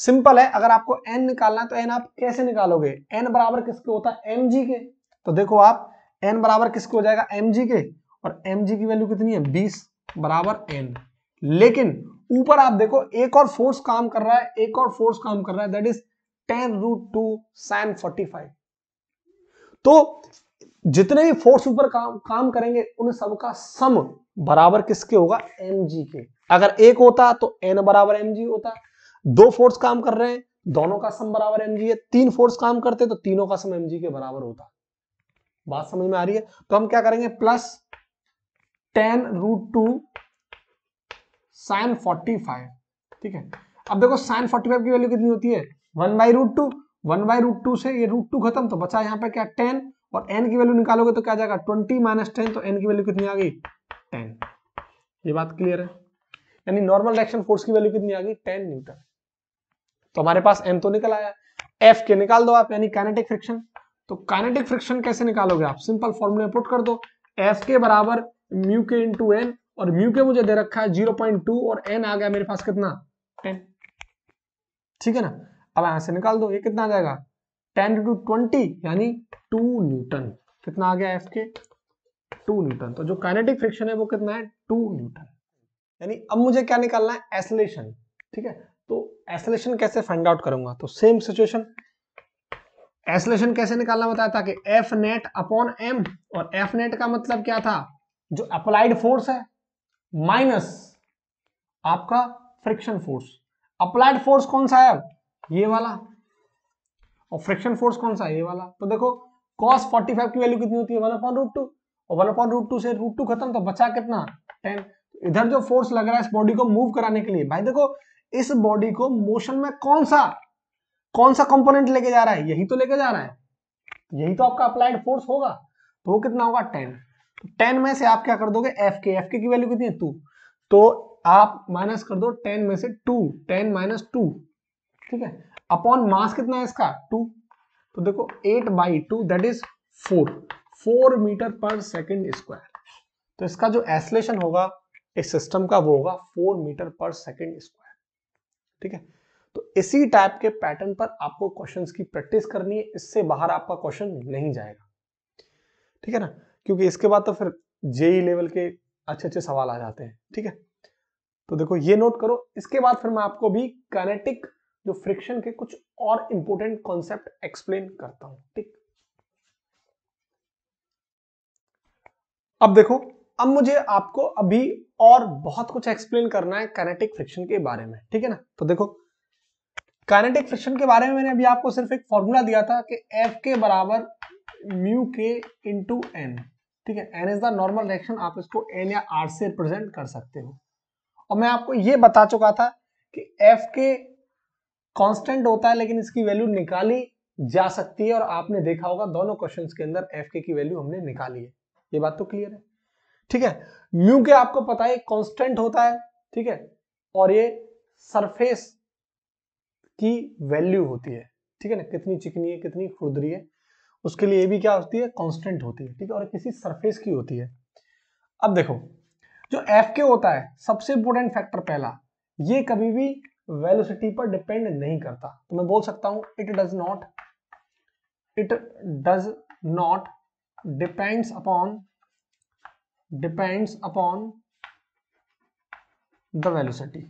सिंपल है अगर आपको एन निकालना है तो एन आप कैसे निकालोगे एन बराबर किसके होता है एम जी के तो देखो आप एन बराबर किसके हो जाएगा एम जी के और एम जी की वैल्यू कितनी है बीस बराबर एन लेकिन ऊपर आप देखो एक और फोर्स काम कर रहा है एक और फोर्स काम कर रहा है that is ten root two sine forty five तो जितने भी फोर्स ऊपर काम काम करेंगे उन सब का सम बराबर किसके होगा एम के अगर एक होता तो एन बराबर एम होता दो फोर्स काम कर रहे हैं दोनों का सम बराबर एम है तीन फोर्स काम करते तो तीनों का सम एम के बराबर होता बात समझ में आ रही है तो हम क्या करेंगे plus ten root two sine forty five ठीक है अब देखो साइन फोर्टी फाइव की वैल्यू कितनी होती है one by root two one by root two से ये रूट टू खत्म तो बचा यहाँ पे क्या टेन और एन की वैल्यू निकालोगे तो क्या जाएगा ट्वेंटी माइनस टेन तो एन की वैल्यू कितनी आ गई टेन ये बात क्लियर है यानी नॉर्मल रिएक्शन फोर्स की वैल्यू कितनी आ गई टेन न्यूटन तो हमारे पास एम तो निकल आया एफ के निकाल दो आप यानी काइनेटिक फ्रिक्शन तो काइनेटिक फ्रिक्शन कैसे निकालोगे आप सिंपल फॉर्मूले में पुट कर दो एफ के बराबर म्यू के इंटू एन और म्यू के मुझे दे रखा है जीरो पॉइंट टू और एन आ गया मेरे पास कितना टेन ठीक है ना अब यहां से निकाल दो ये कितना आ जाएगा टेन टू ट्वेंटी यानी टू न्यूटन कितना आ गया एफ के टू न्यूटन तो जो काइनेटिक फ्रिक्शन है वो कितना है टू न्यूटन यानी अब मुझे क्या निकालना है एसलेशन ठीक है तो एसलेशन कैसे फाइंड आउट करूंगा तो सेम सिचुएशन एसलेशन कैसे निकालना बताया था कि एफ नेट अपॉन एम और एफ नेट का मतलब क्या था जो अप्लाइड फोर्स है माइनस आपका फ्रिक्शन फोर्स अप्लाइड फोर्स कौन सा है ये वाला और फ्रिक्शन फोर्स कौन सा है ये वाला तो देखो कॉस 45 की वैल्यू कितनी होती है वन अपॉन रूट टू और वन अपॉन रूट टू से रूट टू खत्म तो बचा कितना टेन तो इधर जो फोर्स लग रहा है इस बॉडी को मूव कराने के लिए भाई देखो इस बॉडी को मोशन में कौन सा कौन सा कॉम्पोनेंट लेके जा रहा है यही तो लेके जा रहा है यही तो आपका अप्लाइड फोर्स होगा तो वो कितना होगा टेन टेन तो में से आप क्या कर दोगे एफ के एफ के की वैल्यू कितनी है टू तो आप माइनस कर दो टेन में से टू टेन माइनस टू ठीक है अपॉन मास कितना है इसका टू तो देखो eight by two that is four four metre पर सेकेंड स्क्वायर तो इसका जो एसलेशन होगा इस सिस्टम का वो होगा फोर मीटर पर सेकेंड स्क्वायर ठीक है तो इसी टाइप के पैटर्न पर आपको क्वेश्चन की प्रैक्टिस करनी है इससे बाहर आपका क्वेश्चन नहीं जाएगा ठीक है ना क्योंकि इसके बाद तो फिर जेई लेवल e के अच्छे अच्छे सवाल आ जाते हैं ठीक है तो देखो ये नोट करो इसके बाद फिर मैं आपको भी कनेटिक जो फ्रिक्शन के कुछ और इंपोर्टेंट कॉन्सेप्ट एक्सप्लेन करता हूं ठीक अब देखो अब मुझे आपको अभी और बहुत कुछ एक्सप्लेन करना है कैनेटिक फ्रिक्शन के बारे में ठीक है ना तो देखो कैनेटिक फ्रिक्शन के बारे में मैंने अभी आपको सिर्फ एक फॉर्मूला दिया था कि एफ के बराबर म्यू के इंटू एन ठीक है N is the normal reaction आप इसको एन या आर से रिप्रेजेंट कर सकते हो और मैं आपको ये बता चुका था कि एफ के कांस्टेंट होता है लेकिन इसकी वैल्यू निकाली जा सकती है और आपने देखा होगा दोनों क्वेश्चन के अंदर एफ की वैल्यू हमने निकाली है ये बात तो क्लियर है ठीक है म्यू के आपको पता है कॉन्स्टेंट होता है ठीक है और ये सरफेस की वैल्यू होती है ठीक है ना कितनी चिकनी है कितनी खुरदरी है उसके लिए ये भी क्या होती है कांस्टेंट होती है ठीक है और किसी सरफेस की होती है अब देखो जो एफ के होता है सबसे इंपोर्टेंट फैक्टर पहला ये कभी भी वेलोसिटी पर डिपेंड नहीं करता तो मैं बोल सकता हूं it does not it does not depends upon depends upon the velocity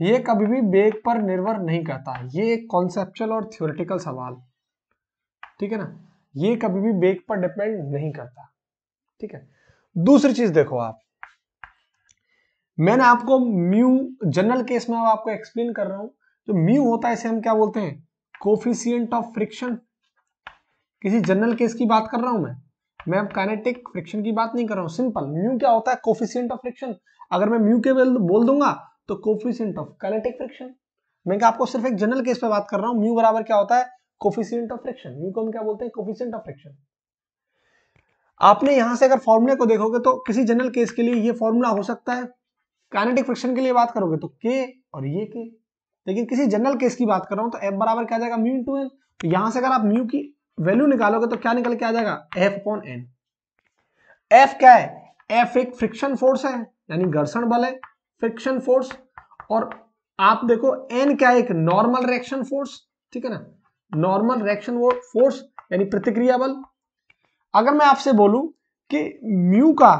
ये कभी भी बेग पर निर्भर नहीं करता ये एक कॉन्सेप्चुअल और थ्योरेटिकल सवाल ठीक है ना ये कभी भी बेग पर डिपेंड नहीं करता ठीक है दूसरी चीज देखो आप मैंने आपको म्यू जनरल केस में आपको एक्सप्लेन कर रहा हूं जो म्यू होता है इसे हम क्या बोलते हैं कोफिशियंट ऑफ फ्रिक्शन किसी जनरल केस की बात कर रहा हूं मैं मैं अब काइनेटिक फ्रिक्शन की बात नहीं कर रहा हूं सिंपल म्यू क्या होता है कोफिशियंट ऑफ फ्रिक्शन अगर मैं म्यू के बोल दूंगा तो कोफिशियंट ऑफ काइनेटिक फ्रिक्शन मैं क्या आपको सिर्फ एक जनरल केस पे बात कर रहा हूं म्यू बराबर क्या होता है कोफिशियंट ऑफ फ्रिक्शन म्यू को हम क्या बोलते हैं कोफिशियंट ऑफ फ्रिक्शन आपने यहां से अगर फॉर्मूले को देखोगे तो किसी जनरल केस के लिए ये फॉर्मूला हो सकता है काइनेटिक फ्रिक्शन के लिए बात करोगे तो के और ये के लेकिन किसी जनरल केस की बात कर रहा हूं तो एफ बराबर क्या जाएगा म्यू इंटू एन तो यहां से अगर आप म्यू की वैल्यू निकालोगे तो क्या निकल के आ जाएगा एफ अपॉन एन एफ क्या है एफ एक फ्रिक्शन फोर्स है यानी घर्षण बल है फ्रिक्शन फोर्स और आप देखो एन क्या है एक नॉर्मल रिएक्शन फोर्स ठीक है ना नॉर्मल रिएक्शन फोर्स यानी प्रतिक्रिया बल अगर मैं आपसे बोलूं कि म्यू का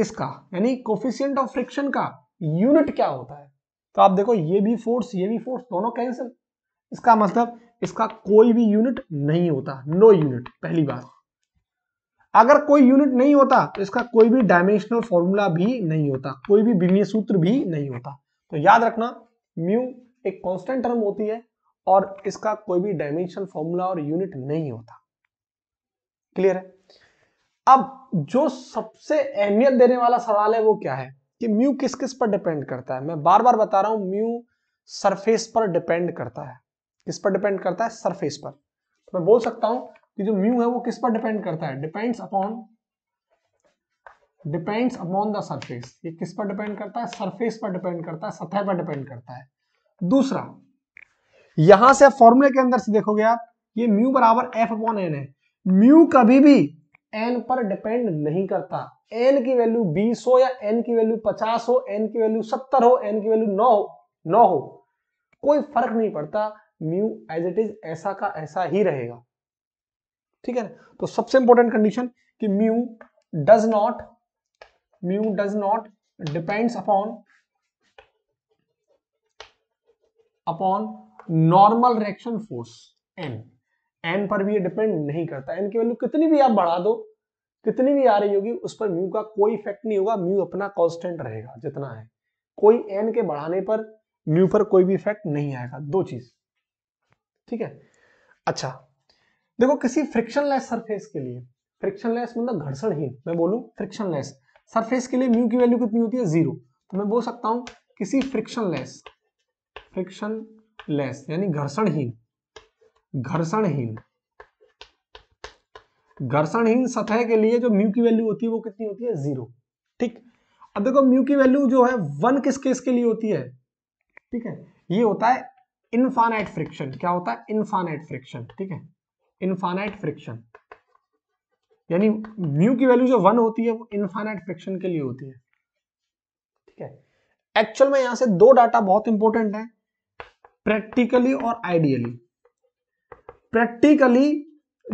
इसका यानी कोफिशियंट ऑफ फ्रिक्शन का यूनिट क्या होता है तो आप देखो ये भी फोर्स ये भी फोर्स दोनों कैंसिल इसका मतलब इसका कोई भी यूनिट नहीं होता नो no यूनिट पहली बात अगर कोई यूनिट नहीं होता तो इसका कोई भी डायमेंशनल फॉर्मूला भी नहीं होता कोई भी बिलीय सूत्र भी नहीं होता तो याद रखना म्यू एक कांस्टेंट टर्म होती है और इसका कोई भी डायमेंशनल फॉर्मूला और यूनिट नहीं होता क्लियर है अब जो सबसे अहमियत देने वाला सवाल है वो क्या है कि म्यू किस किस पर डिपेंड करता है मैं बार बार बता रहा हूं म्यू सरफेस पर डिपेंड करता है किस पर डिपेंड करता है सरफेस पर तो मैं बोल सकता हूं कि जो म्यू है वो किस पर डिपेंड करता है depends upon depends upon the surface ये किस पर डिपेंड करता है सरफेस पर डिपेंड करता है सतह पर डिपेंड करता है दूसरा यहां से फॉर्मूले के अंदर से देखोगे आप ये म्यू बराबर एफ अपॉन एन है म्यू कभी भी एन पर डिपेंड नहीं करता एन की वैल्यू बीस हो या एन की वैल्यू पचास हो एन की वैल्यू सत्तर हो एन की वैल्यू नौ हो नौ हो कोई फर्क नहीं पड़ता म्यू एज इट इज ऐसा का ऐसा ही रहेगा ठीक है ना तो सबसे इंपॉर्टेंट कंडीशन कि mu does not mu does not depends upon upon normal reaction force N N पर भी ये डिपेंड नहीं करता एन की वैल्यू कितनी भी आप बढ़ा दो कितनी भी आ रही होगी उस पर म्यू का कोई इफेक्ट नहीं होगा म्यू अपना कॉन्स्टेंट रहेगा जितना है कोई एन के बढ़ाने पर म्यू पर कोई भी इफेक्ट नहीं आएगा दो चीज ठीक है अच्छा देखो किसी फ्रिक्शनलेस सरफेस के लिए फ्रिक्शनलेस मतलब घर्षणहीन मैं बोलूं फ्रिक्शनलेस सरफेस के लिए म्यू की वैल्यू कितनी होती है जीरो तो मैं बोल सकता हूं किसी फ्रिक्शनलेस फ्रिक्शनलेस यानी घर्षणहीन घर्षणहीन घर्षणहीन सतह के लिए जो म्यू की वैल्यू होती है वो कितनी होती है जीरो ठीक अब देखो म्यू की वैल्यू जो है वन किस केस के लिए होती है ठीक है ये होता है इनफानाइट फ्रिक्शन क्या होता है इनफानाइट फ्रिक्शन ठीक है इनफानाइट फ्रिक्शन यानी म्यू की वैल्यू जो वन होती है वो इनफानाइट फ्रिक्शन के लिए होती है ठीक है एक्चुअल में यहां से दो डाटा बहुत इंपॉर्टेंट है प्रैक्टिकली और आइडियली प्रैक्टिकली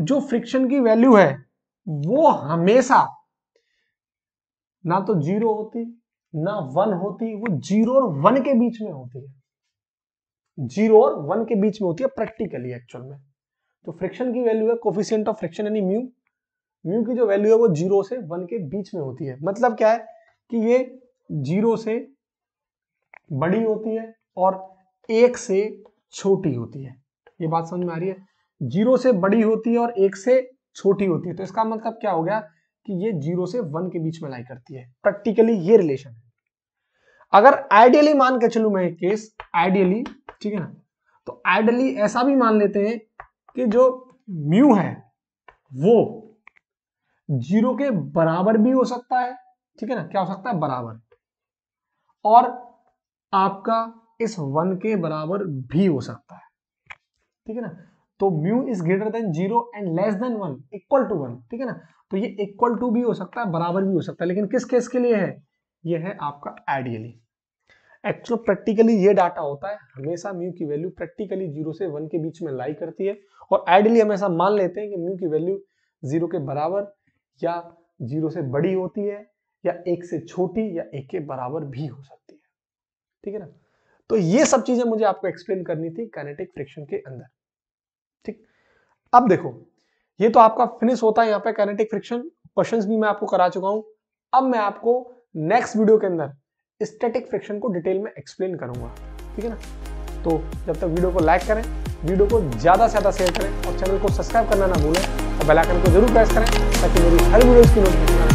जो फ्रिक्शन की वैल्यू है वो हमेशा ना तो जीरो होती ना वन होती वो जीरो और वन के बीच में होती है जीरो और वन के बीच में होती है प्रैक्टिकली एक्चुअल में तो फ्रिक्शन की वैल्यू है कोफिशियंट ऑफ फ्रिक्शन यानी म्यू म्यू की जो वैल्यू है वो जीरो से वन के बीच में होती है मतलब क्या है कि ये जीरो से बड़ी होती है और एक से छोटी होती है ये बात समझ में आ रही है जीरो से बड़ी होती है और एक से छोटी होती है तो इसका मतलब क्या हो गया कि ये जीरो से वन के बीच में लाई करती है प्रैक्टिकली ये रिलेशन है अगर आइडियली मान के चलू मैं केस आइडियली ठीक है ना तो आइडियली ऐसा भी मान लेते हैं कि जो म्यू है वो जीरो के बराबर भी हो सकता है ठीक है ना क्या हो सकता है बराबर और आपका इस वन के बराबर भी हो सकता है ठीक है ना तो mu is greater than zero and less than one equal to one ठीक है ना तो ये इक्वल टू भी हो सकता है बराबर भी हो सकता है लेकिन किस केस के लिए है ये है आपका आइडियली एक्चुअल प्रैक्टिकली ये डाटा होता है हमेशा म्यू की वैल्यू प्रैक्टिकली जीरो से वन के बीच में लाई करती है और आइडियली हमेशा मान लेते हैं कि म्यू की वैल्यू जीरो के बराबर या जीरो से बड़ी होती है या एक से छोटी या एक के बराबर भी हो सकती है ठीक है ना तो ये सब चीजें मुझे आपको एक्सप्लेन करनी थी कैनेटिक फ्रिक्शन के अंदर अब देखो ये तो आपका फिनिश होता है यहाँ पे कैनेटिक फ्रिक्शन क्वेश्चंस भी मैं आपको करा चुका हूं अब मैं आपको नेक्स्ट वीडियो के अंदर स्टैटिक फ्रिक्शन को डिटेल में एक्सप्लेन करूंगा ठीक है ना तो जब तक वीडियो को लाइक करें वीडियो को ज़्यादा से ज़्यादा शेयर करें और चैनल को सब्सक्राइब करना ना भूलें और बेलाइकन को जरूर प्रेस करें ताकि मेरी हर वीडियो की नोटिफिकेशन